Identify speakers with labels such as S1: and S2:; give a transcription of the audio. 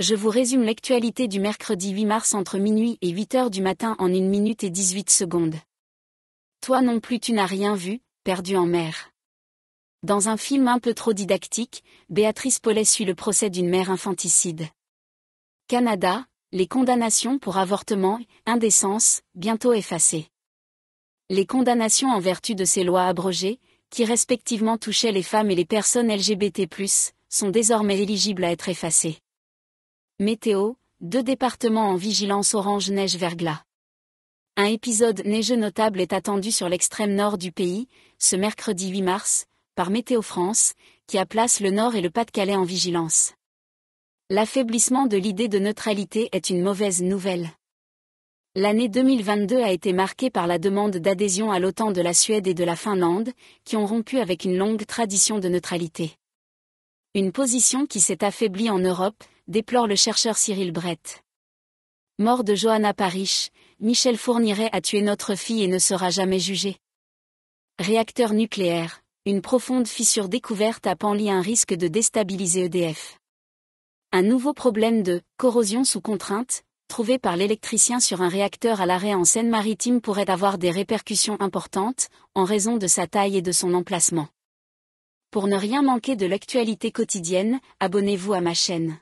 S1: Je vous résume l'actualité du mercredi 8 mars entre minuit et 8 heures du matin en 1 minute et 18 secondes. Toi non plus tu n'as rien vu, perdu en mer. Dans un film un peu trop didactique, Béatrice Paulet suit le procès d'une mère infanticide. Canada, les condamnations pour avortement, indécence, bientôt effacées. Les condamnations en vertu de ces lois abrogées, qui respectivement touchaient les femmes et les personnes LGBT+, sont désormais éligibles à être effacées. Météo, deux départements en vigilance orange neige verglas. Un épisode neigeux notable est attendu sur l'extrême nord du pays, ce mercredi 8 mars, par Météo France, qui a place le nord et le Pas-de-Calais en vigilance. L'affaiblissement de l'idée de neutralité est une mauvaise nouvelle. L'année 2022 a été marquée par la demande d'adhésion à l'OTAN de la Suède et de la Finlande, qui ont rompu avec une longue tradition de neutralité. Une position qui s'est affaiblie en Europe, déplore le chercheur Cyril Brett. Mort de Johanna Parish, Michel Fourniret a tué notre fille et ne sera jamais jugé. Réacteur nucléaire, une profonde fissure découverte a Panly un risque de déstabiliser EDF. Un nouveau problème de corrosion sous contrainte, trouvé par l'électricien sur un réacteur à l'arrêt en Seine-Maritime pourrait avoir des répercussions importantes, en raison de sa taille et de son emplacement. Pour ne rien manquer de l'actualité quotidienne, abonnez-vous à ma chaîne.